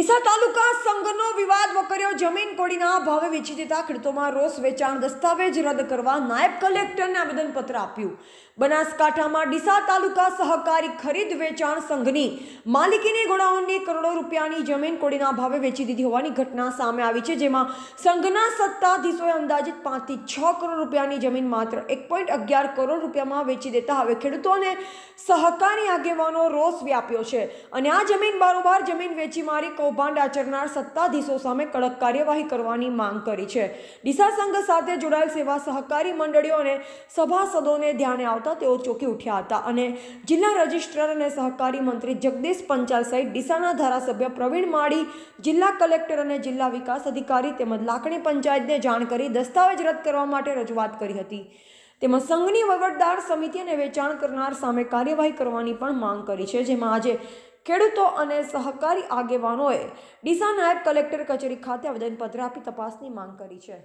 ડીસા તાલુકા સંઘનો વિવાદ વકર્યો જમીન કોડીના ભાવે વેચી દેતા ખેડૂતોમાં રોષ વેચાણ દસ્તાવેજ રદ કરવા નાયબ કલેક્ટરને આવેદનપત્ર આપ્યું બનાસકાંઠામાં ડીસા તાલુકા સહકારી ખરીદ વેચાણ સંઘની માલિકીની ગોડાઓને કરોડો રૂપિયાની જમીન કોડીના ભાવે વેચી દીધી હોવાની ઘટના સામે આવી છે જેમાં સંઘના સત્તાધીશોએ અંદાજિત પાંચથી છ કરોડ રૂપિયાની જમીન માત્ર એક પોઈન્ટ અગિયાર કરોડ રૂપિયામાં વેચી દેતા હવે ખેડૂતોને સહકારી આગેવાનો રોષ વ્યાપ્યો છે અને આ જમીન બારોબાર જમીન વેચી મારી કૌભાંડ આચરનાર સત્તાધીશો સામે કડક કાર્યવાહી કરવાની માંગ કરી છે ડીસા સંઘ સાથે જોડાયેલ સેવા સહકારી મંડળીઓ અને સભાસદોને ધ્યાને આવતા તેઓ ચોકી ઉઠ્યા હતા અને જિલ્લા રજિસ્ટ્રાર અને સહકારી મંત્રી જગદીશ પંચાલ સહિત ડીસાના ધારાસભ્ય પ્રવીણ માળી જિલ્લા કલેક્ટર અને જિલ્લા વિકાસ અધિકારી તેમજ લાકણી પંચાયતને જાણ કરી દસ્તાવેજ રદ કરવા માટે રજૂઆત કરી હતી તેમજ સંઘની વહીવટદાર સમિતિ અને વેચાણ કરનાર સામે કાર્યવાહી કરવાની પણ માંગ કરી છે જેમાં આજે ખેડૂતો અને સહકારી આગેવાનોએ ડીસા નાયબ કલેક્ટર કચેરી ખાતે આવેદનપત્ર આપી તપાસની માંગ કરી છે